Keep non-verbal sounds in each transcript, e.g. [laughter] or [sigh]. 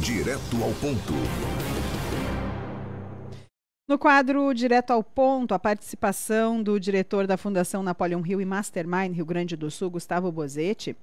Direto ao ponto. No quadro Direto ao Ponto, a participação do diretor da Fundação Napoleão Rio e Mastermind Rio Grande do Sul, Gustavo Bozetti,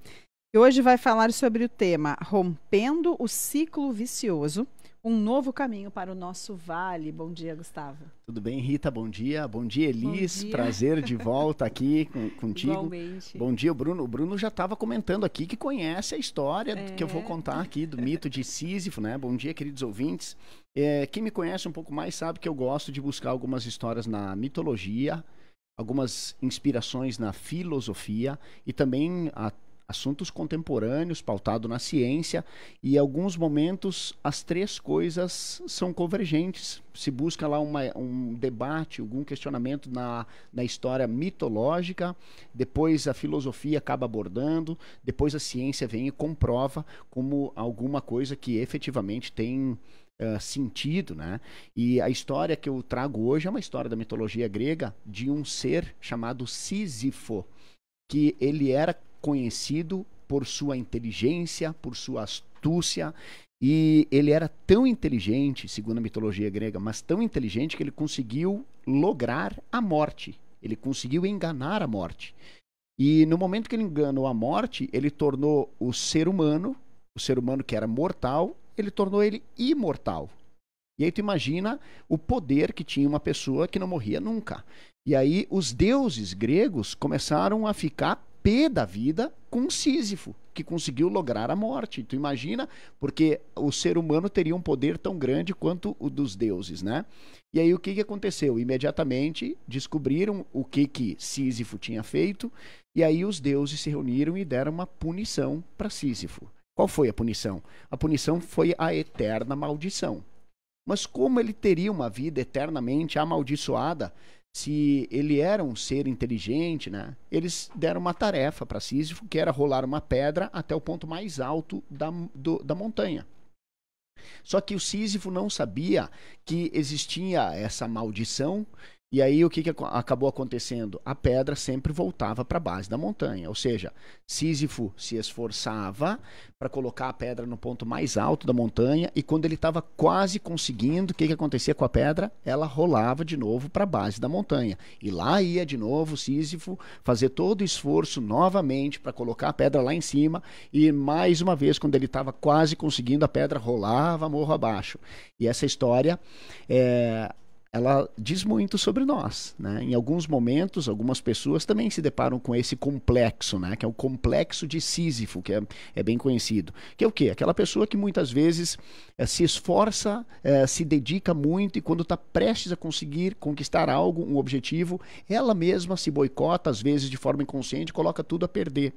que hoje vai falar sobre o tema Rompendo o Ciclo Vicioso, um novo caminho para o nosso vale. Bom dia, Gustavo. Tudo bem, Rita? Bom dia. Bom dia, Elis. Bom dia. Prazer de volta [laughs] aqui contigo. Igualmente. Bom dia, Bruno. O Bruno já estava comentando aqui que conhece a história é. que eu vou é. contar aqui do mito de Sísifo, né? Bom dia, queridos ouvintes. É, quem me conhece um pouco mais sabe que eu gosto de buscar algumas histórias na mitologia, algumas inspirações na filosofia e também a assuntos contemporâneos, pautado na ciência, e em alguns momentos as três coisas são convergentes. Se busca lá uma, um debate, algum questionamento na, na história mitológica, depois a filosofia acaba abordando, depois a ciência vem e comprova como alguma coisa que efetivamente tem Uh, sentido, né? E a história que eu trago hoje é uma história da mitologia grega de um ser chamado Sísifo, que ele era conhecido por sua inteligência, por sua astúcia. E ele era tão inteligente, segundo a mitologia grega, mas tão inteligente que ele conseguiu lograr a morte. Ele conseguiu enganar a morte. E no momento que ele enganou a morte, ele tornou o ser humano, o ser humano que era mortal, ele tornou ele imortal. E aí tu imagina o poder que tinha uma pessoa que não morria nunca. E aí os deuses gregos começaram a ficar P da vida com Sísifo, que conseguiu lograr a morte. Tu imagina? Porque o ser humano teria um poder tão grande quanto o dos deuses, né? E aí o que, que aconteceu? Imediatamente descobriram o que que Sísifo tinha feito, e aí os deuses se reuniram e deram uma punição para Sísifo. Qual foi a punição? A punição foi a eterna maldição. Mas como ele teria uma vida eternamente amaldiçoada, se ele era um ser inteligente, né? Eles deram uma tarefa para Sísifo, que era rolar uma pedra até o ponto mais alto da, do, da montanha. Só que o Sísifo não sabia que existia essa maldição e aí o que, que acabou acontecendo? A pedra sempre voltava para a base da montanha. Ou seja, Sísifo se esforçava para colocar a pedra no ponto mais alto da montanha e quando ele estava quase conseguindo, o que, que acontecia com a pedra? Ela rolava de novo para a base da montanha. E lá ia de novo Sísifo fazer todo o esforço novamente para colocar a pedra lá em cima e mais uma vez, quando ele estava quase conseguindo, a pedra rolava morro abaixo. E essa história é ela diz muito sobre nós. Né? Em alguns momentos, algumas pessoas também se deparam com esse complexo, né? que é o complexo de Sísifo, que é, é bem conhecido. Que é o quê? Aquela pessoa que muitas vezes é, se esforça, é, se dedica muito e quando está prestes a conseguir conquistar algo, um objetivo, ela mesma se boicota, às vezes de forma inconsciente, coloca tudo a perder.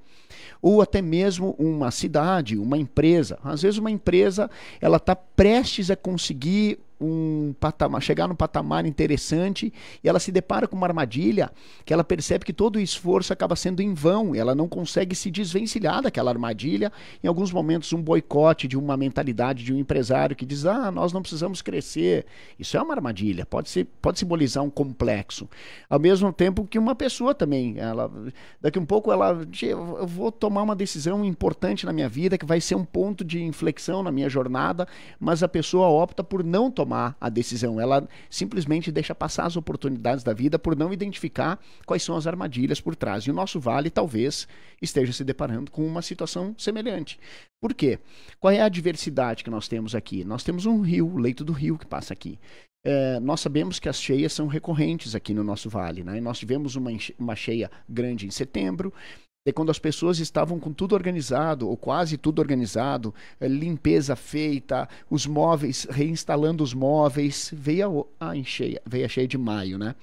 Ou até mesmo uma cidade, uma empresa. Às vezes uma empresa ela está prestes a conseguir um patamar, chegar num patamar interessante e ela se depara com uma armadilha que ela percebe que todo o esforço acaba sendo em vão, ela não consegue se desvencilhar daquela armadilha. Em alguns momentos, um boicote de uma mentalidade de um empresário que diz: "Ah, nós não precisamos crescer". Isso é uma armadilha, pode ser, pode simbolizar um complexo. Ao mesmo tempo que uma pessoa também, ela daqui um pouco ela eu vou tomar uma decisão importante na minha vida que vai ser um ponto de inflexão na minha jornada, mas a pessoa opta por não tomar tomar a decisão. Ela simplesmente deixa passar as oportunidades da vida por não identificar quais são as armadilhas por trás. E o nosso vale talvez esteja se deparando com uma situação semelhante. Por quê? Qual é a diversidade que nós temos aqui? Nós temos um rio, o leito do rio que passa aqui. É, nós sabemos que as cheias são recorrentes aqui no nosso vale. Né? E nós tivemos uma, uma cheia grande em setembro, é quando as pessoas estavam com tudo organizado, ou quase tudo organizado, eh, limpeza feita, os móveis, reinstalando os móveis, veio a, encheia, veio a cheia de maio, né?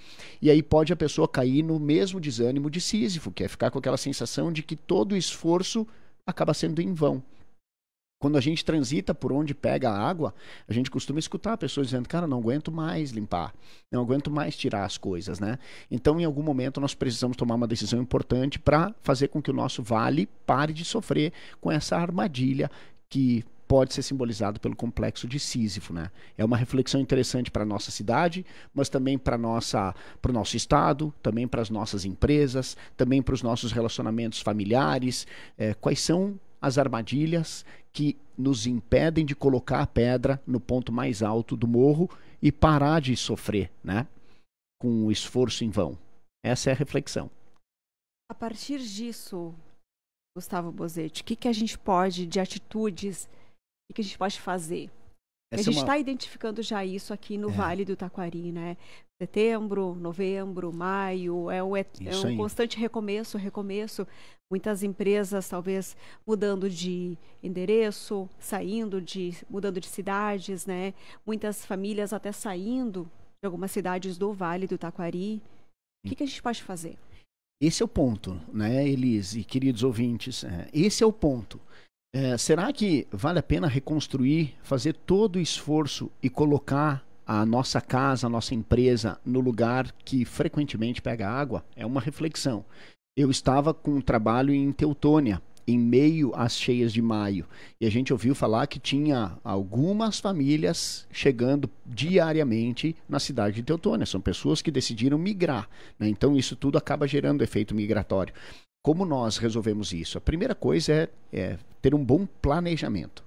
E aí pode a pessoa cair no mesmo desânimo de Sísifo, que é ficar com aquela sensação de que todo esforço acaba sendo em vão. Quando a gente transita por onde pega a água, a gente costuma escutar pessoas dizendo: "Cara, não aguento mais limpar, não aguento mais tirar as coisas", né? Então, em algum momento nós precisamos tomar uma decisão importante para fazer com que o nosso vale pare de sofrer com essa armadilha que pode ser simbolizado pelo complexo de Sísifo, né? É uma reflexão interessante para nossa cidade, mas também para nossa, para o nosso estado, também para as nossas empresas, também para os nossos relacionamentos familiares. É, quais são as armadilhas que nos impedem de colocar a pedra no ponto mais alto do morro e parar de sofrer, né? Com o esforço em vão. Essa é a reflexão. A partir disso, Gustavo Bozetti, o que, que a gente pode de atitudes, o que, que a gente pode fazer? Essa a é gente está é uma... Tá identificando já isso aqui no é. Vale do Taquari, né? Setembro, novembro, maio, é um, é, um constante recomeço, recomeço. Muitas empresas talvez mudando de endereço, saindo de, mudando de cidades, né? Muitas famílias até saindo de algumas cidades do Vale do Taquari. O que, que a gente pode fazer? Esse é o ponto, né, Elise e queridos ouvintes? É, esse é o ponto. É, será que vale a pena reconstruir, fazer todo o esforço e colocar a nossa casa, a nossa empresa no lugar que frequentemente pega água? É uma reflexão. Eu estava com um trabalho em Teutônia, em meio às cheias de maio. E a gente ouviu falar que tinha algumas famílias chegando diariamente na cidade de Teutônia. São pessoas que decidiram migrar. Né? Então, isso tudo acaba gerando efeito migratório. Como nós resolvemos isso? A primeira coisa é, é ter um bom planejamento.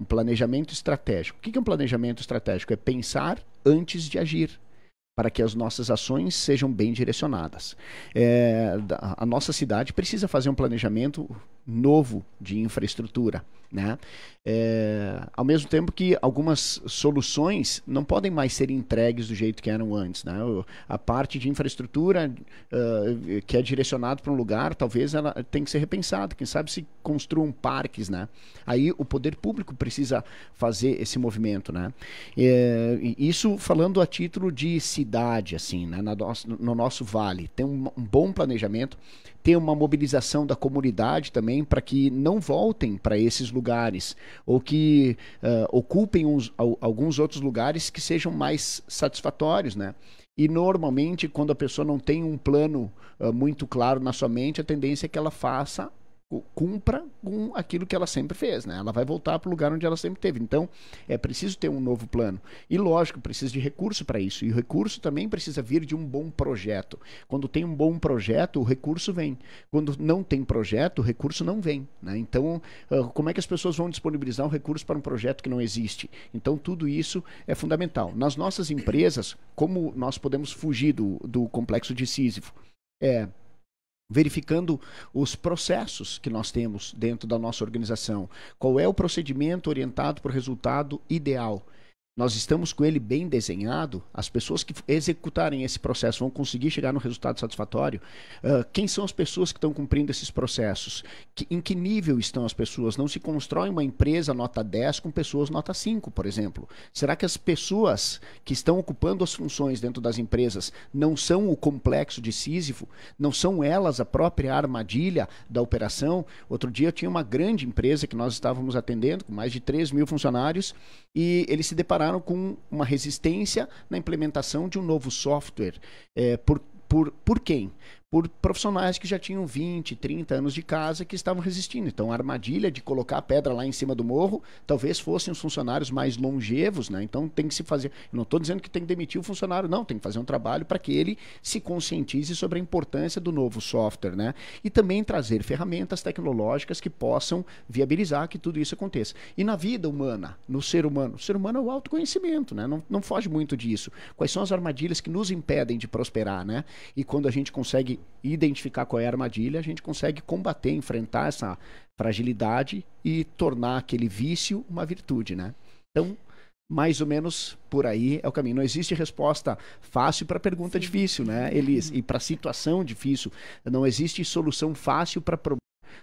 Um planejamento estratégico. O que é um planejamento estratégico? É pensar antes de agir, para que as nossas ações sejam bem direcionadas. É, a nossa cidade precisa fazer um planejamento novo de infraestrutura. Né? É, ao mesmo tempo que algumas soluções não podem mais ser entregues do jeito que eram antes. Né? A parte de infraestrutura uh, que é direcionada para um lugar, talvez ela tem que ser repensada. Quem sabe se construam parques. Né? Aí o poder público precisa fazer esse movimento. Né? É, isso falando a título de cidade, assim, né? Na nosso, no nosso vale. Tem um, um bom planejamento, tem uma mobilização da comunidade também também para que não voltem para esses lugares ou que uh, ocupem uns, alguns outros lugares que sejam mais satisfatórios, né? E normalmente, quando a pessoa não tem um plano uh, muito claro na sua mente, a tendência é que ela faça cumpra com aquilo que ela sempre fez, né? Ela vai voltar para o lugar onde ela sempre teve. Então, é preciso ter um novo plano. E lógico, precisa de recurso para isso. E o recurso também precisa vir de um bom projeto. Quando tem um bom projeto, o recurso vem. Quando não tem projeto, o recurso não vem, né? Então, ah, como é que as pessoas vão disponibilizar um recurso para um projeto que não existe? Então, tudo isso é fundamental. Nas nossas empresas, como nós podemos fugir do, do complexo de Sísifo? É, verificando os processos que nós temos dentro da nossa organização. Qual é o procedimento orientado para o resultado ideal? nós estamos com ele bem desenhado, as pessoas que executarem esse processo vão conseguir chegar no resultado satisfatório. Uh, quem são as pessoas que estão cumprindo esses processos? Que, em que nível estão as pessoas? Não se constrói uma empresa nota 10 com pessoas nota 5, por exemplo. Será que as pessoas que estão ocupando as funções dentro das empresas não são o complexo de Sísifo? Não são elas a própria armadilha da operação? Outro dia tinha uma grande empresa que nós estávamos atendendo, com mais de 3 mil funcionários, e eles se depararam departaram com uma resistência na implementação de um novo software. É, por, por, por quem? por profissionais que já tinham 20, 30 anos de casa que estavam resistindo. Então, a armadilha de colocar a pedra lá em cima do morro, talvez fossem os funcionários mais longevos, né? Então, tem que se fazer. não estou dizendo que tem que demitir o funcionário, não. Tem que fazer um trabalho para que ele se conscientize sobre a importância do novo software, né? E também trazer ferramentas tecnológicas que possam viabilizar que tudo isso aconteça. E na vida humana, no ser humano, o ser humano é o autoconhecimento, né? Não, não foge muito disso. Quais são as armadilhas que nos impedem de prosperar, né? E quando a gente consegue e identificar qual é a armadilha, a gente consegue combater, enfrentar essa fragilidade e tornar aquele vício uma virtude, né? Então, mais ou menos por aí é o caminho. Não existe resposta fácil para pergunta Sim. difícil, né, Elis? E para situação difícil. Não existe solução fácil para problema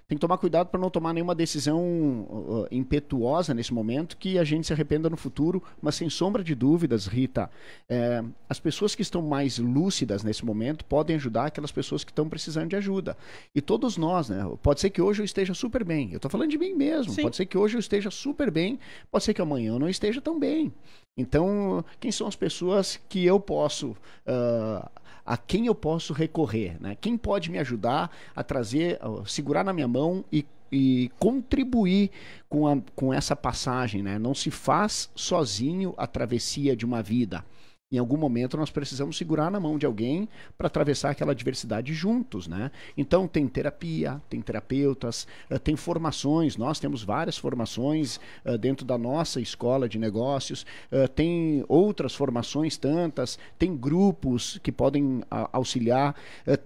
tem que tomar cuidado para não tomar nenhuma decisão uh, uh, impetuosa nesse momento que a gente se arrependa no futuro, mas sem sombra de dúvidas, Rita, é, as pessoas que estão mais lúcidas nesse momento podem ajudar aquelas pessoas que estão precisando de ajuda. E todos nós, né? Pode ser que hoje eu esteja super bem, eu estou falando de mim mesmo, Sim. pode ser que hoje eu esteja super bem, pode ser que amanhã eu não esteja tão bem. Então, quem são as pessoas que eu posso. Uh, a quem eu posso recorrer, né? Quem pode me ajudar a trazer, a segurar na minha mão e e contribuir com, a, com essa passagem, né? Não se faz sozinho a travessia de uma vida. Em algum momento nós precisamos segurar na mão de alguém para atravessar aquela adversidade juntos, né? Então tem terapia, tem terapeutas, eh, tem formações, nós temos várias formações eh, dentro da nossa escola de negócios, eh, tem outras formações tantas, tem grupos que podem auxiliar,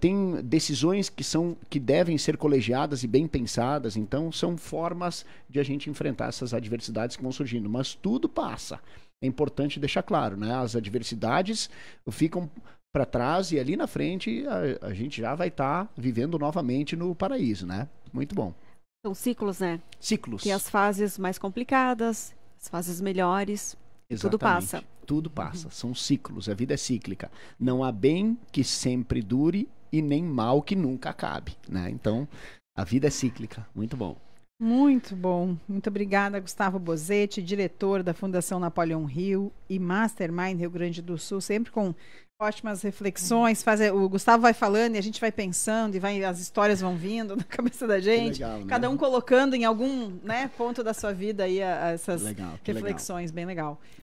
tem decisões que são que devem ser colegiadas e bem pensadas, então são formas de a gente enfrentar essas adversidades que vão surgindo, mas tudo passa. É importante deixar claro, né? As adversidades ficam para trás e ali na frente a, a gente já vai estar tá vivendo novamente no paraíso, né? Muito bom. São ciclos, né? Ciclos. Tem as fases mais complicadas, as fases melhores. Exatamente. Tudo passa. Tudo uhum. passa. Uhum. São ciclos. A vida é cíclica. Não há bem que sempre dure e nem mal que nunca acabe, né? Então, a vida é cíclica. Muito bom. Muito bom. Muito obrigada, Gustavo Bozetti, diretor da Fundação Napoleão Rio e Mastermind Rio Grande do Sul, sempre com ótimas reflexões. Hum. o Gustavo vai falando e a gente vai pensando e vai, as histórias vão vindo [laughs] na cabeça da gente. Legal, né? Cada um colocando em algum né, ponto da sua vida aí a, a essas legal, reflexões. Legal. Bem legal.